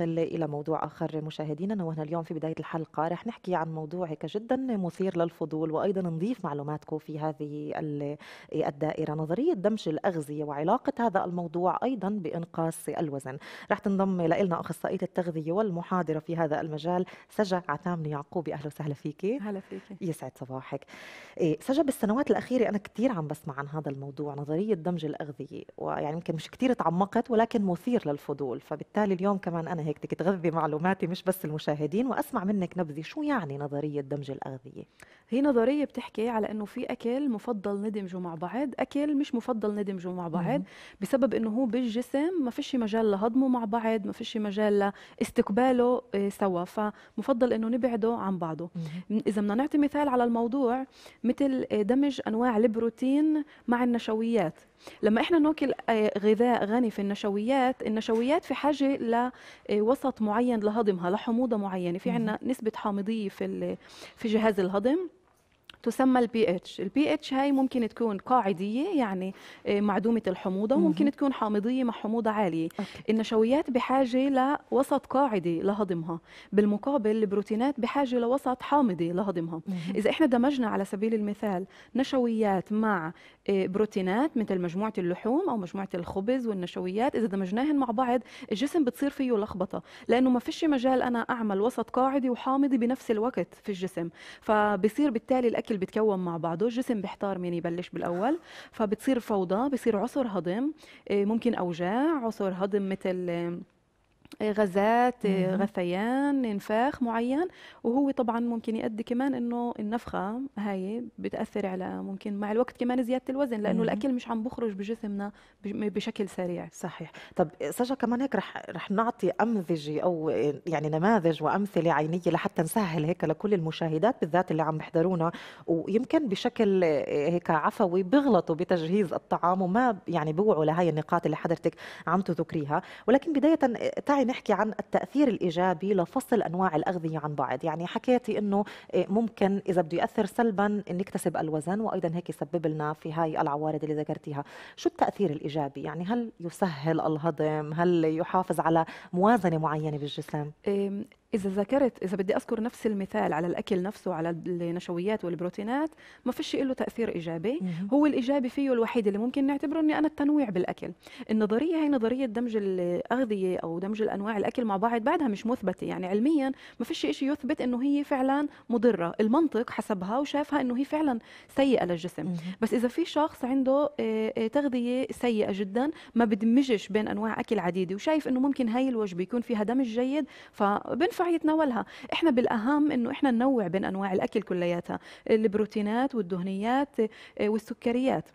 ننتقل إلى موضوع آخر مشاهدينا وهنا اليوم في بداية الحلقة رح نحكي عن موضوع هيك جدا مثير للفضول وأيضا نضيف معلوماتكم في هذه الدائرة نظرية دمج الأغذية وعلاقة هذا الموضوع أيضا بإنقاص الوزن رح تنضم لنا أخصائية التغذية والمحاضرة في هذا المجال سجا عتامني يعقوبي أهلا وسهلا فيكي أهلا فيكي يسعد صباحك إيه، سجا بالسنوات الأخيرة أنا كثير عم بسمع عن هذا الموضوع نظرية دمج الأغذية ويعني يمكن مش كثير تعمقت ولكن مثير للفضول فبالتالي اليوم كمان أنا هيك بدك تغذي معلوماتي مش بس المشاهدين واسمع منك نبذه شو يعني نظريه دمج الاغذيه هي نظريه بتحكي على انه في اكل مفضل ندمجه مع بعض اكل مش مفضل ندمجه مع بعض بسبب انه هو بالجسم ما فيش مجال لهضمه مع بعض ما فيش مجال لاستقباله آه، سوا فمفضل انه نبعده عن بعضه اذا بدنا نعطي مثال على الموضوع مثل آه، دمج انواع البروتين مع النشويات لما احنا ناكل آه، غذاء غني في النشويات النشويات في حاجه لوسط معين لهضمها لحموضه معينه في عندنا نسبه حامضيه في في جهاز الهضم تسمى البي اتش البي اتش هاي ممكن تكون قاعديه يعني آه، معدومه الحموضه وممكن تكون حامضيه مع حموضه عاليه أوكي. النشويات بحاجه لوسط قاعدي لهضمها بالمقابل البروتينات بحاجه لوسط حامضي لهضمها اذا احنا دمجنا على سبيل المثال نشويات مع آه، بروتينات مثل مجموعه اللحوم او مجموعه الخبز والنشويات اذا دمجناهن مع بعض الجسم بتصير فيه لخبطه لانه ما فيش مجال انا اعمل وسط قاعدي وحامضي بنفس الوقت في الجسم فبصير بالتالي الاكل الموكسل بيتكون مع بعضه الجسم بيحتار مين يبلش بالاول فبتصير فوضى بصير عسر هضم إيه، ممكن اوجاع عسر هضم مثل غازات آه، غثيان انفاخ معين وهو طبعا ممكن يؤدي كمان انه النفخه هاي بتاثر على ممكن مع الوقت كمان زياده الوزن لانه مم. الاكل مش عم بخرج بجسمنا بشكل سريع صحيح طب سجا كمان هيك رح رح نعطي امذجه او يعني نماذج وامثله عينيه لحتى نسهل هيك لكل المشاهدات بالذات اللي عم بحضرونا ويمكن بشكل آه، هيك عفوي بيغلطوا بتجهيز الطعام وما يعني بوعوا لهي النقاط اللي حضرتك عم تذكريها ولكن بدايه آه، دعي نحكي عن التاثير الايجابي لفصل انواع الاغذيه عن بعض يعني حكيتي انه إيه، ممكن اذا بده ياثر سلبا أن يكتسب الوزن وايضا هيك يسبب لنا في هاي العوارض اللي ذكرتيها شو التاثير الايجابي يعني هل يسهل الهضم هل يحافظ على موازنه معينه بالجسم إيه، اذا ذكرت اذا بدي اذكر نفس المثال على الاكل نفسه على النشويات والبروتينات ما فيش له تاثير ايجابي هو الايجابي فيه الوحيد اللي ممكن نعتبره اني انا التنويع بالاكل النظريه هي نظريه دمج الاغذيه او دمج الانواع الاكل مع بعض بعدها مش مثبته يعني علميا ما فيش شيء يثبت انه هي فعلا مضره المنطق حسبها وشافها انه هي فعلا سيئه للجسم بس اذا في شخص عنده آه، آه، تغذيه سيئه جدا ما بدمجش بين انواع اكل عديده وشايف انه ممكن هاي الوجبه يكون فيها دمج جيد فبنفع ينفع يتناولها احنا بالاهم انه احنا ننوع بين انواع الاكل كلياتها البروتينات والدهنيات آه، والسكريات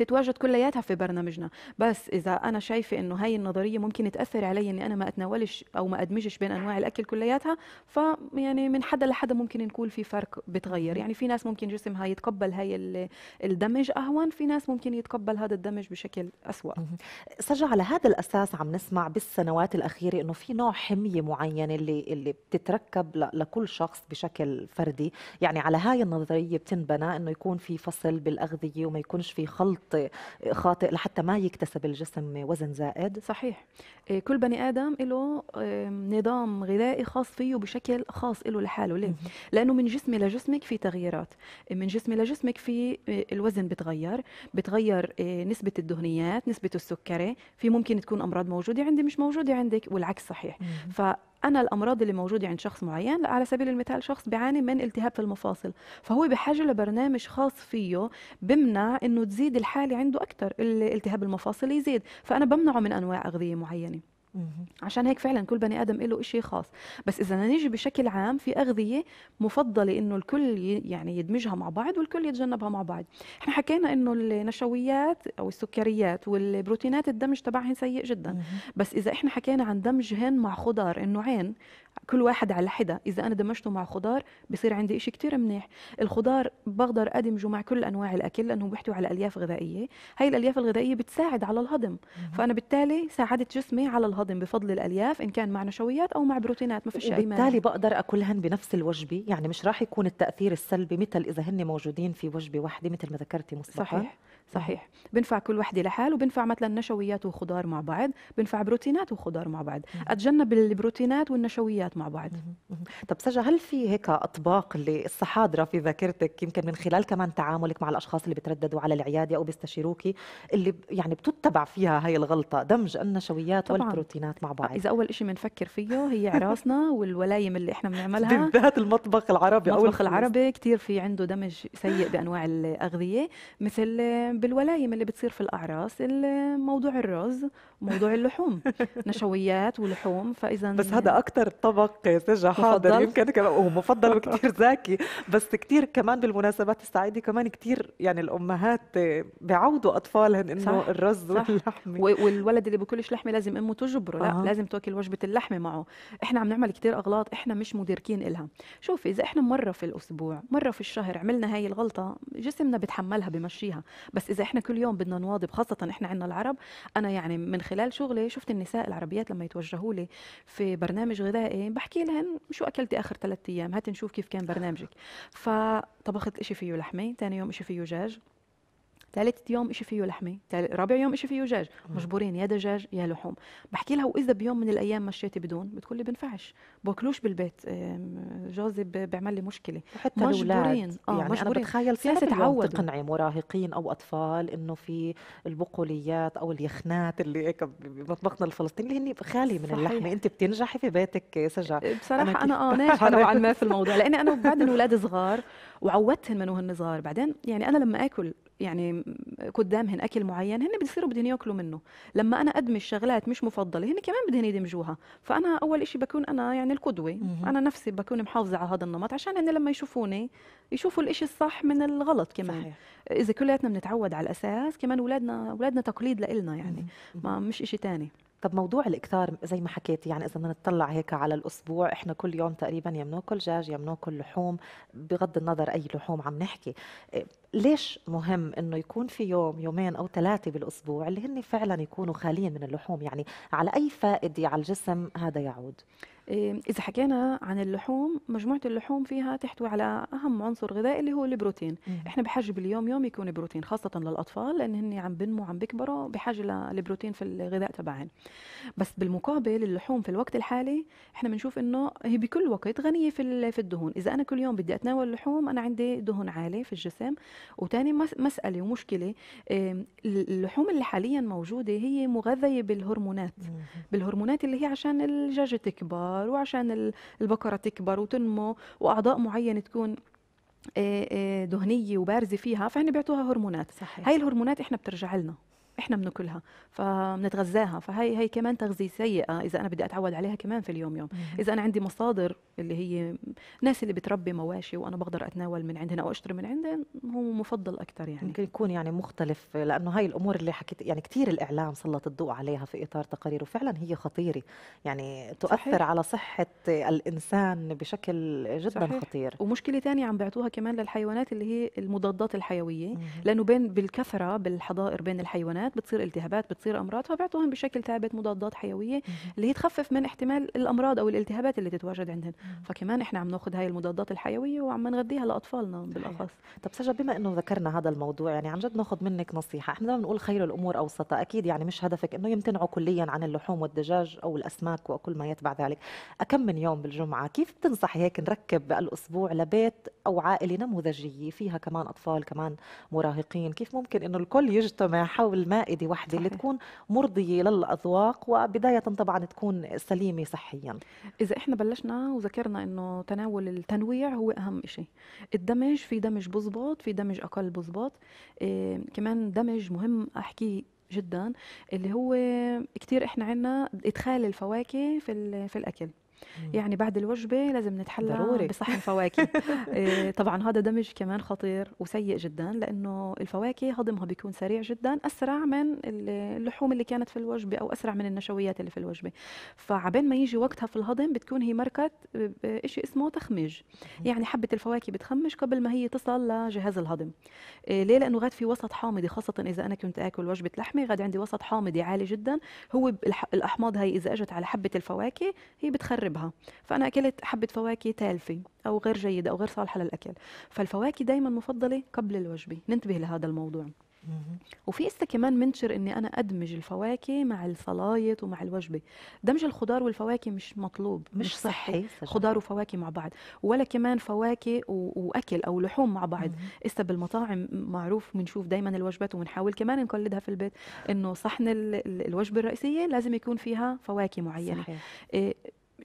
تتواجد كلياتها في برنامجنا بس اذا انا شايفه انه هاي النظريه ممكن تاثر علي اني انا ما اتناولش او ما ادمجش بين انواع الاكل كلياتها ف يعني من حدا لحدا ممكن نقول في فرق بتغير يعني في ناس ممكن جسمها يتقبل هاي الدمج اهون في ناس ممكن يتقبل هذا الدمج بشكل اسوا سجع على هذا الاساس عم نسمع بالسنوات الاخيره انه في نوع حميه معينه اللي اللي بتتركب لكل شخص بشكل فردي يعني على هاي النظريه بتنبنى انه يكون في فصل بالاغذيه وما يكونش في خلط خط خاطئ لحتى ما يكتسب الجسم وزن زائد صحيح إيه، كل بني ادم له نظام غذائي خاص فيه بشكل خاص له لحاله ليه لانه من جسمي لجسمك في تغييرات إيه، من جسمي لجسمك في إيه، الوزن بتغير بتغير نسبه الدهنيات نسبه السكري في ممكن تكون امراض موجوده عندي مش موجوده عندك والعكس صحيح ف انا الامراض اللي موجوده عند شخص معين على سبيل المثال شخص بيعاني من التهاب في المفاصل فهو بحاجه لبرنامج خاص فيه بمنع انه تزيد الحاله عنده اكثر التهاب المفاصل يزيد فانا بمنعه من انواع اغذيه معينه عشان هيك فعلا كل بني ادم له شيء خاص بس اذا نيجي بشكل عام في اغذيه مفضله انه الكل يعني يدمجها مع بعض والكل يتجنبها مع بعض احنا حكينا انه النشويات او السكريات والبروتينات الدمج تبعهن سيء جدا بس اذا احنا حكينا عن دمجهن مع خضار انه عين كل واحد على حده اذا انا دمجته مع خضار بصير عندي شيء كتير منيح الخضار بقدر ادمجه مع كل انواع الاكل لانه بيحتوي على الياف غذائيه هاي الالياف الغذائيه بتساعد على الهضم فانا بالتالي ساعدت جسمي على الهضم الهضم بفضل الالياف ان كان مع نشويات او مع بروتينات ما فيش اي مانع وبالتالي بقدر اكلهن بنفس الوجبه يعني مش راح يكون التاثير السلبي مثل اذا هن موجودين في وجبه واحده مثل ما ذكرتي مسبقا صحيح صحيح بنفع كل وحده لحال وبنفع مثلا نشويات وخضار مع بعض بنفع بروتينات وخضار مع بعض اتجنب البروتينات والنشويات مع بعض طب سجا هل في هيك اطباق اللي لسه حاضره في ذاكرتك يمكن من خلال كمان تعاملك مع الاشخاص اللي بترددوا على العياده او بيستشيروكي اللي يعني بتتبع فيها هاي الغلطه دمج النشويات طبعاً. والبروتينات مع بعض اذا اول شيء بنفكر فيه هي عراسنا والولايم اللي احنا بنعملها بالذات المطبخ العربي المطبخ العربي كثير في عنده دمج سيء بانواع الاغذيه مثل بالولايم اللي بتصير في الاعراس موضوع الرز موضوع اللحوم نشويات ولحوم فاذا بس هذا اكثر طبق سجى حاضر يمكن كمان ومفضل وكثير زاكي بس كثير كمان بالمناسبات السعيده كمان كثير يعني الامهات بيعودوا اطفالهم انه الرز واللحمه والولد اللي بكلش لحمه لازم امه تجبره لا آه. لازم تاكل وجبه اللحمه معه احنا عم نعمل كثير اغلاط احنا مش مدركين إلها شوفي اذا احنا مره في الاسبوع مره في الشهر عملنا هاي الغلطه جسمنا بتحملها بمشيها بس اذا احنا كل يوم بدنا نواظب خاصه احنا عندنا العرب انا يعني من خلال شغلي شفت النساء العربيات لما يتوجهوا لي في برنامج غذائي بحكي لهن شو اكلتي اخر ثلاث ايام هات نشوف كيف كان برنامجك فطبخت شيء فيه لحمه ثاني يوم شيء فيه دجاج ثالث يوم شيء فيه لحمه رابع يوم شيء فيه دجاج مجبورين يا دجاج يا لحوم بحكي لها واذا بيوم من الايام مشيتي بدون بتقول لي بنفعش باكلوش بالبيت جوزي بيعمل لي مشكله حتى مجبورين اه يعني مجبورين. انا بتخيل في تعود تقنعي مراهقين او اطفال انه في البقوليات او اليخنات اللي هيك بمطبخنا الفلسطيني اللي هن خالي من صحيح. اللحمه انت بتنجحي في بيتك سجع إيه، بصراحه انا اه ناجحه نوعا ما في الموضوع لاني انا بعد الاولاد صغار وعودتهم من وهن صغار بعدين يعني انا لما اكل يعني قدامهم اكل معين هن بيصيروا بدهم ياكلوا منه لما انا ادمج شغلات مش مفضله هن كمان بدهم يدمجوها فانا اول شيء بكون انا يعني القدوه انا نفسي بكون محافظه على هذا النمط عشان هن لما يشوفوني يشوفوا الإشي الصح من الغلط كمان صحيح. اذا كلياتنا بنتعود على الاساس كمان اولادنا اولادنا تقليد لنا يعني ما مش إشي تاني طب موضوع الاكثار زي ما حكيت يعني اذا بدنا نطلع هيك على الاسبوع احنا كل يوم تقريبا يا بناكل دجاج يا بناكل لحوم بغض النظر اي لحوم عم نحكي إيه، ليش مهم انه يكون في يوم يومين او ثلاثه بالاسبوع اللي هن فعلا يكونوا خاليين من اللحوم يعني على اي فائده على الجسم هذا يعود إذا حكينا عن اللحوم مجموعة اللحوم فيها تحتوي على أهم عنصر غذائي اللي هو البروتين مم. إحنا بحاجة باليوم يوم يكون بروتين خاصة للأطفال لأن هن عم بنمو عم بكبروا بحاجة للبروتين في الغذاء تبعهم بس بالمقابل اللحوم في الوقت الحالي إحنا بنشوف إنه هي بكل وقت غنية في في الدهون إذا أنا كل يوم بدي أتناول لحوم أنا عندي دهون عالية في الجسم وتاني مسألة ومشكلة اللحوم اللي حاليا موجودة هي مغذية بالهرمونات مم. بالهرمونات اللي هي عشان الدجاجة تكبر الصغار وعشان البقرة تكبر وتنمو وأعضاء معينة تكون دهنيه وبارزه فيها فهن بيعطوها هرمونات صحيح. هاي الهرمونات احنا بترجع لنا احنا بناكلها فبنتغذاها فهي هي كمان تغذيه سيئه اذا انا بدي اتعود عليها كمان في اليوم يوم اذا انا عندي مصادر اللي هي ناس اللي بتربي مواشي وانا بقدر اتناول من عندهن او اشتري من عندهن هو مفضل اكثر يعني ممكن يكون يعني مختلف لانه هاي الامور اللي حكيت يعني كثير الاعلام سلط الضوء عليها في اطار تقارير وفعلا هي خطيره يعني تؤثر صحيح. على صحه الانسان بشكل جدا صحيح. خطير ومشكله ثانيه عم بيعطوها كمان للحيوانات اللي هي المضادات الحيويه مم. لانه بين بالكثره بالحضائر بين الحيوانات بنات بتصير التهابات بتصير امراض فبيعطوهم بشكل ثابت مضادات حيويه اللي هي تخفف من احتمال الامراض او الالتهابات اللي تتواجد عندهم فكمان احنا عم ناخذ هاي المضادات الحيويه وعم نغذيها لاطفالنا بالاخص طب سجى بما انه ذكرنا هذا الموضوع يعني عن جد ناخذ منك نصيحه احنا دائما بنقول خير الامور اوسطها اكيد يعني مش هدفك انه يمتنعوا كليا عن اللحوم والدجاج او الاسماك وكل ما يتبع ذلك كم من يوم بالجمعه كيف بتنصحي هيك نركب الاسبوع لبيت او عائله نموذجيه فيها كمان اطفال كمان مراهقين كيف ممكن انه الكل يجتمع حول المائده وحده اللي تكون مرضيه للاذواق وبدايه طبعا تكون سليمه صحيا اذا احنا بلشنا وذكرنا انه تناول التنويع هو اهم شيء الدمج في دمج بزبط في دمج اقل بزبط إيه كمان دمج مهم احكيه جدا اللي هو كثير احنا عندنا ادخال الفواكه في في الاكل يعني بعد الوجبه لازم نتحلى ضروري بصحن فواكه إيه، طبعا هذا دمج كمان خطير وسيء جدا لانه الفواكه هضمها بيكون سريع جدا اسرع من اللحوم اللي كانت في الوجبه او اسرع من النشويات اللي في الوجبه فعبين ما يجي وقتها في الهضم بتكون هي مركت إيه، شيء اسمه تخميج يعني حبه الفواكه بتخمج قبل ما هي تصل لجهاز الهضم إيه، ليه لانه غاد في وسط حامضي خاصه اذا انا كنت اكل وجبه لحمه غاد عندي وسط حامضي عالي جدا هو الاحماض هي اذا اجت على حبه الفواكه هي بتخرب بشربها فانا اكلت حبه فواكه تالفه او غير جيده او غير صالحه للاكل فالفواكه دائما مفضله قبل الوجبه ننتبه لهذا الموضوع وفي اسا كمان منشر اني انا ادمج الفواكه مع الصلايط ومع الوجبه دمج الخضار والفواكه مش مطلوب مش, مش صحي, خضار وفواكه مع بعض ولا كمان فواكه واكل او لحوم مع بعض اسا بالمطاعم معروف بنشوف دائما الوجبات وبنحاول كمان نقلدها في البيت انه صحن الوجبه الرئيسيه لازم يكون فيها فواكه معينه صحيح. إيه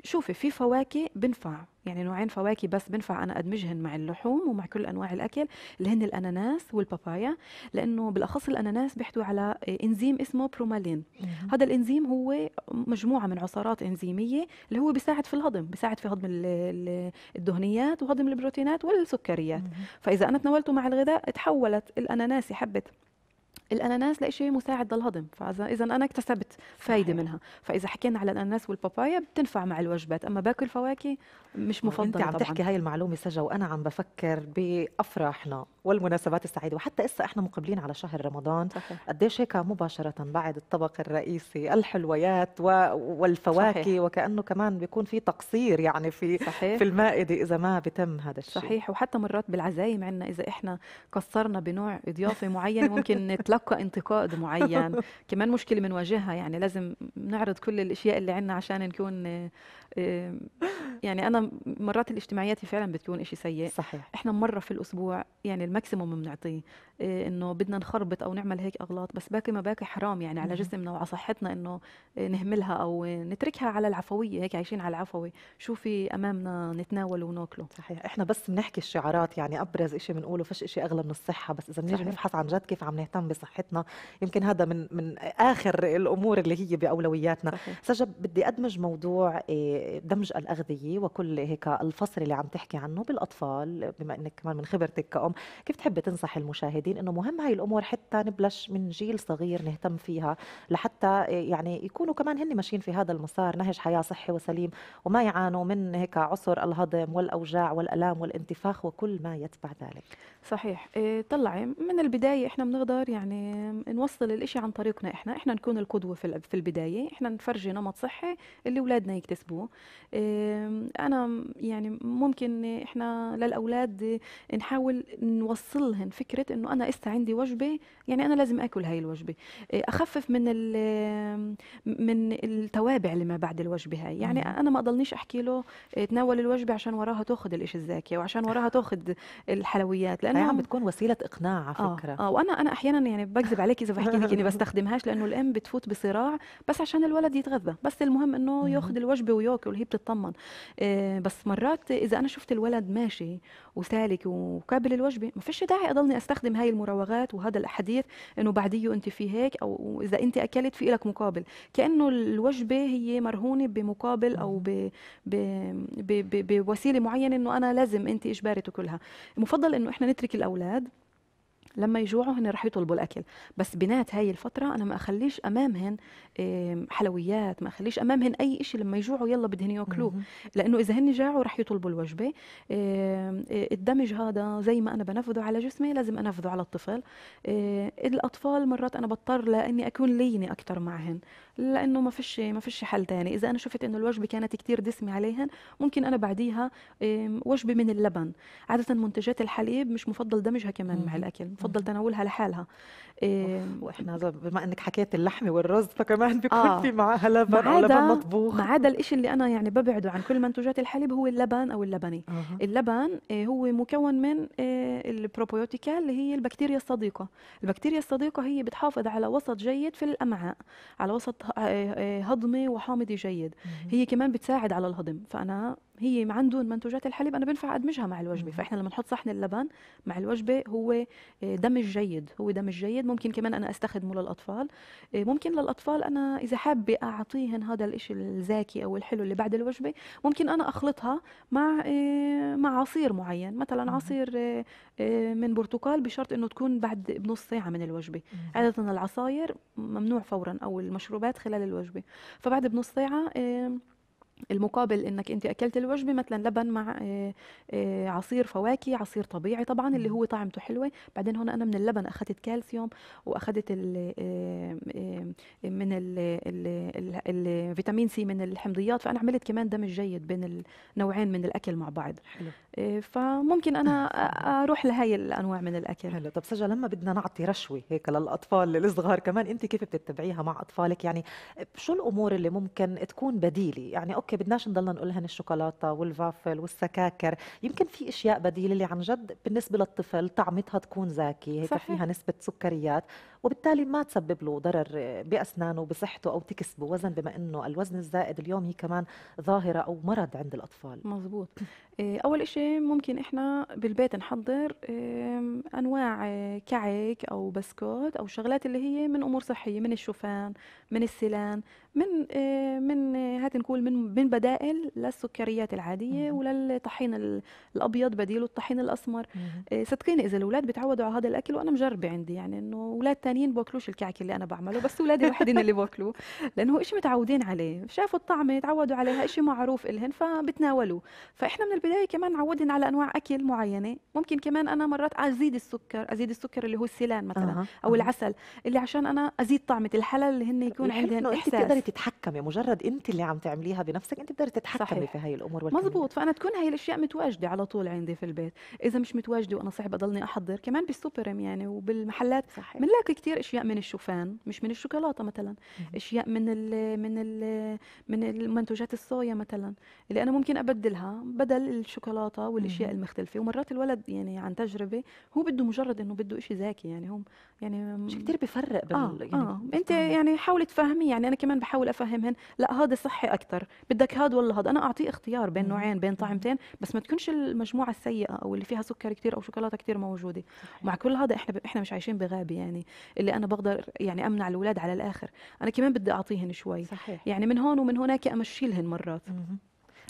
شوفي في فواكه بنفع يعني نوعين فواكه بس بنفع انا ادمجهن مع اللحوم ومع كل انواع الاكل اللي هن الاناناس والبابايا لانه بالاخص الاناناس بيحتوي على انزيم اسمه برومالين هذا الانزيم هو مجموعه من عصارات انزيميه اللي هو بيساعد في الهضم بيساعد في هضم الدهنيات وهضم البروتينات والسكريات فاذا انا تناولته مع الغذاء تحولت الاناناسي حبه الاناناس لشيء مساعد للهضم فاذا اذا انا اكتسبت فايده منها فاذا حكينا على الاناناس والبابايا بتنفع مع الوجبات اما باكل فواكه مش مفضل انت عم طبعاً. تحكي هاي المعلومه سجا وانا عم بفكر بافراحنا والمناسبات السعيده وحتى اسا احنا مقبلين على شهر رمضان صحيح. قديش هيك مباشره بعد الطبق الرئيسي الحلويات والفواكه صحيح. وكانه كمان بيكون في تقصير يعني في صحيح. في المائده اذا ما بتم هذا الشيء صحيح وحتى مرات بالعزايم عندنا اذا احنا قصرنا بنوع ضيافه معين ممكن نتلقى انتقاد معين كمان مشكله بنواجهها يعني لازم نعرض كل الاشياء اللي عندنا عشان نكون يعني انا مرات الاجتماعيات فعلا بتكون إشي سيء صحيح احنا مره في الاسبوع يعني الماكسيموم بنعطيه آه، انه بدنا نخربط او نعمل هيك اغلاط بس باقي ما باقي حرام يعني على جسمنا وعلى صحتنا انه آه، نهملها او نتركها على العفويه هيك عايشين على العفوي شو في امامنا نتناول وناكله صحيح احنا بس بنحكي الشعارات يعني ابرز شيء بنقوله فش شيء اغلى من الصحه بس اذا بنيجي نبحث عن جد كيف عم نهتم بصحتنا يمكن هذا من من اخر الامور اللي هي باولوياتنا سجب بدي ادمج موضوع آه، دمج الاغذيه وكل هيك الفصل اللي عم تحكي عنه بالاطفال بما انك كمان من خبرتك كأم كيف تحبي تنصح المشاهدين انه مهم هاي الامور حتى نبلش من جيل صغير نهتم فيها لحتى يعني يكونوا كمان هن ماشيين في هذا المسار نهج حياه صحي وسليم وما يعانوا من هيك عسر الهضم والاوجاع والالام والانتفاخ وكل ما يتبع ذلك صحيح إيه، طلعي من البدايه احنا بنقدر يعني نوصل الإشي عن طريقنا احنا احنا نكون القدوه في البدايه احنا نفرجي نمط صحي اللي اولادنا يكتسبوه انا يعني ممكن احنا للاولاد نحاول نوصل لهم فكره انه انا اسا عندي وجبه يعني انا لازم اكل هاي الوجبه آه، اخفف من من التوابع اللي ما بعد الوجبه هاي يعني انا ما اضلنيش احكي له تناول الوجبه عشان وراها تاخذ الاشي الزاكي وعشان وراها تاخذ الحلويات لانه عم بتكون وسيله اقناع على آه، فكره اه, آه وانا انا احيانا يعني بكذب عليك اذا بحكي لك اني بستخدمهاش لانه الام بتفوت بصراع بس عشان الولد يتغذى بس المهم انه ياخذ الوجبه وياكل بتحكي ولا هي بتطمن آه، بس مرات اذا انا شفت الولد ماشي وسالك وقابل الوجبه ما فيش داعي اضلني استخدم هاي المراوغات وهذا الحديث انه بعديه انت في هيك او اذا انت اكلت في لك مقابل كانه الوجبه هي مرهونه بمقابل او ب ب ب بوسيله معينه انه انا لازم انت اجباري تاكلها مفضل انه احنا نترك الاولاد لما يجوعوا هن رح يطلبوا الاكل بس بنات هاي الفتره انا ما اخليش امامهن حلويات ما اخليش امامهن اي شيء لما يجوعوا يلا بدهن ياكلوه لانه اذا هن جاعوا رح يطلبوا الوجبه آه، الدمج هذا زي ما انا بنفذه على جسمي لازم انفذه على الطفل آه، الاطفال مرات انا بضطر لاني اكون لينه اكثر معهن لانه ما فيش ما فيش حل ثاني اذا انا شفت انه الوجبه كانت كثير دسمه عليهن ممكن انا بعديها وجبه من اللبن عاده منتجات الحليب مش مفضل دمجها كمان مع الاكل يفضل تناولها لحالها إيه واحنا بما انك حكيت اللحمه والرز فكمان بيكون آه في معها لبن او لبن مطبوخ ما عدا الشيء اللي انا يعني ببعده عن كل منتوجات الحليب هو اللبن او اللبني آه. اللبن إيه هو مكون من إيه البروبيوتيكا اللي هي البكتيريا الصديقه البكتيريا الصديقه هي بتحافظ على وسط جيد في الامعاء على وسط إيه، إيه، هضمي وحامضي جيد هي كمان بتساعد على الهضم فانا هي عندهم منتوجات الحليب انا بنفع ادمجها مع الوجبه فاحنا لما نحط صحن اللبن مع الوجبه هو آه، دمج جيد هو دمج جيد ممكن كمان انا استخدمه للاطفال آه، ممكن للاطفال انا اذا حابه اعطيهم هذا الإشي الزاكي او الحلو اللي بعد الوجبه ممكن انا اخلطها مع آه، مع عصير معين مثلا عصير من برتقال بشرط انه تكون بعد بنص ساعه من الوجبه عاده العصاير ممنوع فورا او المشروبات خلال الوجبه فبعد بنص ساعه المقابل انك انت اكلت الوجبه مثلا لبن مع آه، آه، عصير فواكه عصير طبيعي طبعا اللي هو طعمته حلوه بعدين هون انا من اللبن اخذت كالسيوم واخذت آه، من الفيتامين سي من الحمضيات فانا عملت كمان دمج جيد بين النوعين من الاكل مع بعض حلو. فممكن انا اروح لهي الانواع من الاكل حلو طب سجا لما بدنا نعطي رشوه هيك للاطفال الصغار كمان انت كيف بتتبعيها مع اطفالك يعني شو الامور اللي ممكن تكون بديله يعني اوكي بدناش نضلنا نقول هن الشوكولاته والفافل والسكاكر يمكن في اشياء بديله اللي عن جد بالنسبه للطفل طعمتها تكون زاكي هيك صحيح. فيها نسبه سكريات وبالتالي ما تسبب له ضرر باسنانه بصحته او تكسبه وزن بما انه الوزن الزائد اليوم هي كمان ظاهره او مرض عند الاطفال مزبوط إيه، اول شيء ممكن احنا بالبيت نحضر انواع كعك او بسكوت او شغلات اللي هي من امور صحيه من الشوفان من السيلان من إيه، من هات نقول من من بدائل للسكريات العاديه مم. وللطحين الابيض بديله الطحين الاسمر مم. آه، صدقيني اذا الاولاد بتعودوا على هذا الاكل وانا مجربه عندي يعني انه اولاد تانيين بوكلوش الكعك اللي انا بعمله بس اولادي الوحيدين اللي بوكلوه لانه هو شيء متعودين عليه شافوا الطعمه تعودوا عليها شيء معروف إلهن فبتناولوه فاحنا من البدايه كمان معودين على انواع اكل معينه ممكن كمان انا مرات ازيد السكر ازيد السكر اللي هو السيلان مثلا أه. او أه. العسل اللي عشان انا ازيد طعمه الحلال اللي هن يكون عندهم احساس انت بتقدري تتحكمي مجرد انت اللي عم تعمليها بنفس نفسك انت بتقدري تتحكمي صحيح. في هاي الامور مزبوط فانا تكون هاي الاشياء متواجده على طول عندي في البيت اذا مش متواجده وانا صعب اضلني احضر كمان بالسوبرم يعني وبالمحلات صحيح بنلاقي كثير اشياء من الشوفان مش من الشوكولاته مثلا مم. اشياء من الـ من الـ من منتوجات الصويا مثلا اللي انا ممكن ابدلها بدل الشوكولاته والاشياء مم. المختلفه ومرات الولد يعني عن تجربه هو بده مجرد انه بده شيء زاكي يعني هم يعني مش كثير بفرق بال آه. يعني آه. انت يعني حاولي تفهمي يعني انا كمان بحاول افهمهن لا هذا صحي اكثر بدك هاد ولا هاد انا اعطيه اختيار بين نوعين بين طعمتين بس ما تكونش المجموعه السيئه او اللي فيها سكر كثير او شوكولاته كثير موجوده مع كل هذا احنا ب... احنا مش عايشين بغابه يعني اللي انا بقدر يعني امنع الاولاد على الاخر انا كمان بدي اعطيهن شوي صحيح. يعني من هون ومن هناك امشي لهن مرات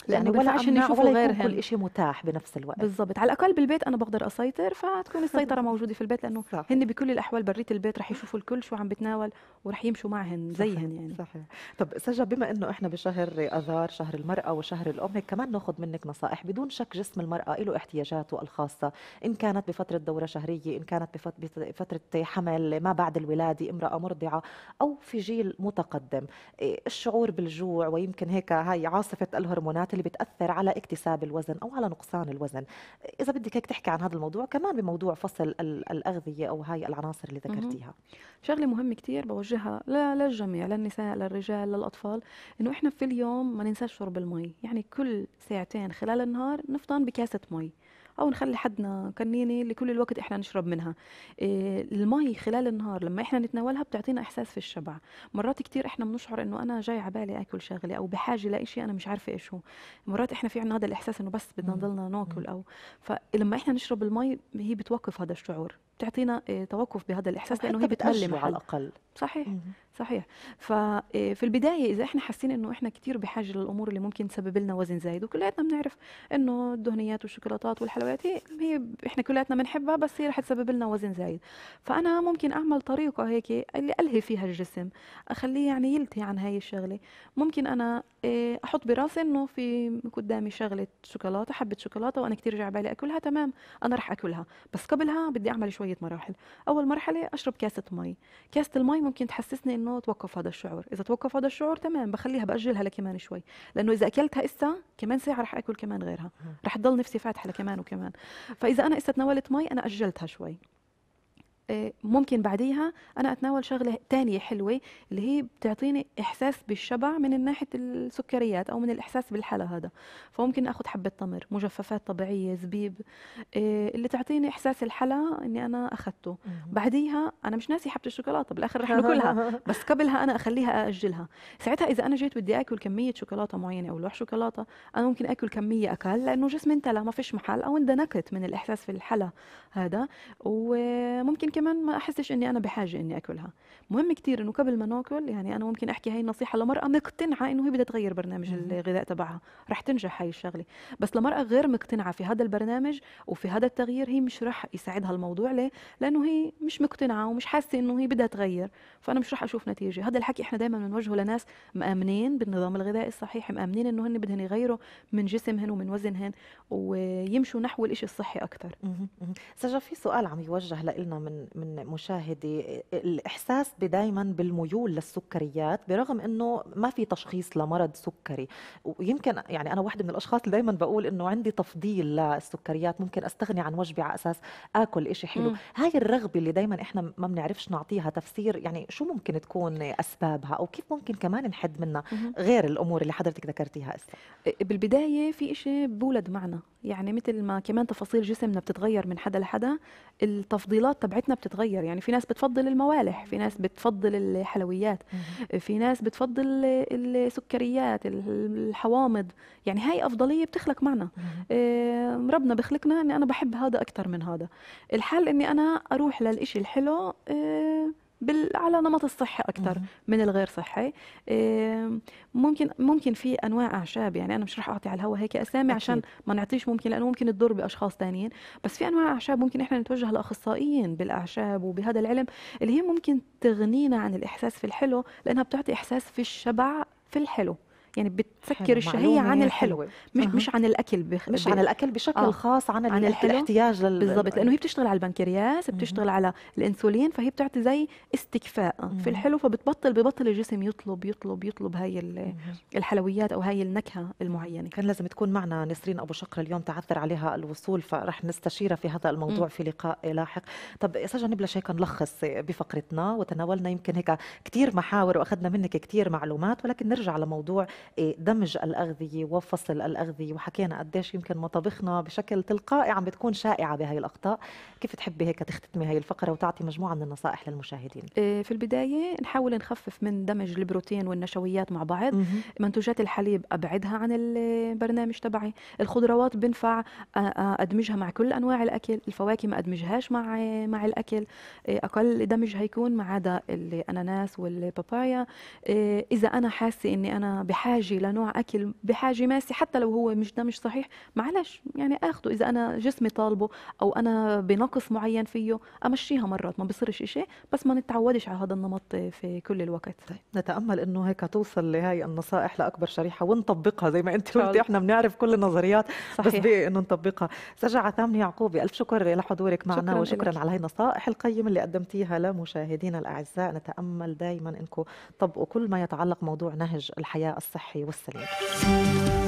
لانه يعني ولا عشان يشوفوا غيرهم كل شيء متاح بنفس الوقت بالضبط على الاقل بالبيت انا بقدر اسيطر فتكون السيطره موجوده في البيت لانه صح. هن بكل الاحوال بريه البيت رح يشوفوا الكل شو عم بتناول ورح يمشوا معهن زيهن يعني صحيح طب سجا بما انه احنا بشهر اذار شهر المراه وشهر الام هيك كمان ناخذ منك نصائح بدون شك جسم المراه له احتياجاته الخاصه ان كانت بفتره دوره شهريه ان كانت بفتره حمل ما بعد الولاده امراه مرضعه او في جيل متقدم إيه، الشعور بالجوع ويمكن هيك هاي عاصفه الهرمونات اللي بتاثر على اكتساب الوزن او على نقصان الوزن اذا بدك هيك تحكي عن هذا الموضوع كمان بموضوع فصل الاغذيه او هاي العناصر اللي ذكرتيها شغله مهمه كثير بوجهها للجميع للنساء للرجال للاطفال انه احنا في اليوم ما ننساش شرب المي يعني كل ساعتين خلال النهار نفطن بكاسه مي او نخلي حدنا كنينه لكل الوقت احنا نشرب منها آه، المي خلال النهار لما احنا نتناولها بتعطينا احساس في الشبع مرات كتير احنا بنشعر انه انا جاي على بالي اكل شغله او بحاجه لإشي انا مش عارفه ايش هو مرات احنا في عندنا هذا الاحساس انه بس بدنا نضلنا ناكل او فلما احنا نشرب المي هي بتوقف هذا الشعور بتعطينا آه، توقف بهذا الاحساس لانه هي بتألم على الاقل صحيح صحيح ففي آه، البدايه اذا احنا حاسين انه احنا كثير بحاجه للامور اللي ممكن تسبب لنا وزن زايد وكلياتنا بنعرف انه الدهنيات والشوكولاتات والحلويات هي, هي احنا كلياتنا بنحبها بس هي رح تسبب لنا وزن زايد فانا ممكن اعمل طريقه هيك اللي الهي فيها الجسم اخليه يعني يلتهي عن هاي الشغله ممكن انا آه، احط براسي انه في قدامي شغله شوكولاته حبه شوكولاته وانا كثير جعبالي اكلها تمام انا رح اكلها بس قبلها بدي اعمل شوي شويه مراحل اول مرحله اشرب كاسه مي كاسه المي ممكن تحسسني انه توقف هذا الشعور اذا توقف هذا الشعور تمام بخليها باجلها لكمان شوي لانه اذا اكلتها هسه كمان ساعه رح اكل كمان غيرها رح تضل نفسي فاتحه لكمان وكمان فاذا انا إسا تناولت مي انا اجلتها شوي آه، ممكن بعديها انا اتناول شغله تانية حلوه اللي هي بتعطيني احساس بالشبع من ناحيه السكريات او من الاحساس بالحلا هذا فممكن اخذ حبه تمر مجففات طبيعيه زبيب آه، اللي تعطيني احساس الحلا اني انا اخذته بعديها انا مش ناسي حبه الشوكولاته بالاخر رح ناكلها بس قبلها انا اخليها ااجلها ساعتها اذا انا جيت بدي اكل كميه شوكولاته معينه او لوح شوكولاته انا ممكن اكل كميه اقل لانه جسمي انتلى ما فيش محل او اندنكت من الاحساس في الحلا هذا وممكن كمان ما احسش اني انا بحاجه اني اكلها مهم كثير انه قبل ما ناكل يعني انا ممكن احكي هاي النصيحه لمراه مقتنعه انه هي بدها تغير برنامج الغذاء تبعها رح تنجح هاي الشغله بس لمراه غير مقتنعه في هذا البرنامج وفي هذا التغيير هي مش رح يساعدها الموضوع ليه لانه هي مش مقتنعه ومش حاسه انه هي بدها تغير فانا مش رح اشوف نتيجه هذا الحكي احنا دائما بنوجهه لناس مآمنين بالنظام الغذائي الصحيح مآمنين انه هن بدهن يغيروا من جسمهن ومن وزنهن ويمشوا نحو الإشي الصحي اكثر سجا في سؤال عم يوجه لنا من من مشاهدي الاحساس دائما بالميول للسكريات برغم انه ما في تشخيص لمرض سكري ويمكن يعني انا واحده من الاشخاص اللي دائما بقول انه عندي تفضيل للسكريات ممكن استغني عن وجبه على اساس اكل شيء حلو مم. هاي الرغبه اللي دائما احنا ما بنعرفش نعطيها تفسير يعني شو ممكن تكون اسبابها او كيف ممكن كمان نحد منها غير الامور اللي حضرتك ذكرتيها هسه بالبدايه في شيء بولد معنا يعني مثل ما كمان تفاصيل جسمنا بتتغير من حدا لحدا التفضيلات تبعتنا بتتغير يعني في ناس بتفضل الموالح في ناس بتفضل الحلويات في ناس بتفضل السكريات الحوامض يعني هاي أفضلية بتخلق معنا ربنا بخلقنا أني أنا بحب هذا أكثر من هذا الحل أني أنا أروح للإشي الحلو بال... على نمط الصحي اكثر من الغير صحي ممكن ممكن في انواع اعشاب يعني انا مش رح اعطي على الهواء هيك اسامي أكيد. عشان ما نعطيش ممكن لانه ممكن تضر باشخاص ثانيين بس في انواع اعشاب ممكن احنا نتوجه لاخصائيين بالاعشاب وبهذا العلم اللي هي ممكن تغنينا عن الاحساس في الحلو لانها بتعطي احساس في الشبع في الحلو يعني بتسكر الشهيه عن الحلو مش مش عن الاكل بخ... مش عن الاكل بشكل آه. خاص عن, عن الحلو. الاحتياج لل... بالضبط لانه هي بتشتغل على البنكرياس بتشتغل على الانسولين فهي بتعطي زي استكفاء في الحلو فبتبطل ببطل الجسم يطلب يطلب يطلب هاي الحلويات او هاي النكهه المعينه كان لازم تكون معنا نسرين ابو شقر اليوم تعثر عليها الوصول فرح نستشيرها في هذا الموضوع مم. في لقاء لاحق طب سجا نبلش هيك نلخص بفقرتنا وتناولنا يمكن هيك كثير محاور واخذنا منك كثير معلومات ولكن نرجع لموضوع إيه، دمج الاغذيه وفصل الاغذيه وحكينا قديش يمكن مطابخنا بشكل تلقائي عم بتكون شائعه بهي الاخطاء كيف تحبي هيك تختتمي هي الفقره وتعطي مجموعه من النصائح للمشاهدين إيه، في البدايه نحاول نخفف من دمج البروتين والنشويات مع بعض منتوجات الحليب ابعدها عن البرنامج تبعي الخضروات بنفع ادمجها مع كل انواع الاكل الفواكه ما ادمجهاش مع مع الاكل إيه، اقل دمج هيكون ما عدا الاناناس والبابايا اذا انا حاسه اني انا بحاجه بحاجه لنوع اكل بحاجه ماسي حتى لو هو مش ده مش صحيح معلش يعني اخذه اذا انا جسمي طالبه او انا بنقص معين فيه امشيها مرات ما بصيرش شيء بس ما نتعودش على هذا النمط في كل الوقت طيب نتامل انه هيك توصل لهي النصائح لاكبر شريحه ونطبقها زي ما انت قلتي احنا بنعرف كل النظريات صحيح. بس انه نطبقها سجع عثامني يعقوبي الف شكر لحضورك معنا شكرا وشكرا إليك. على هاي النصائح القيمه اللي قدمتيها لمشاهدينا الاعزاء نتامل دائما انكم طبقوا كل ما يتعلق موضوع نهج الحياه الصحيه الصحي والسلامه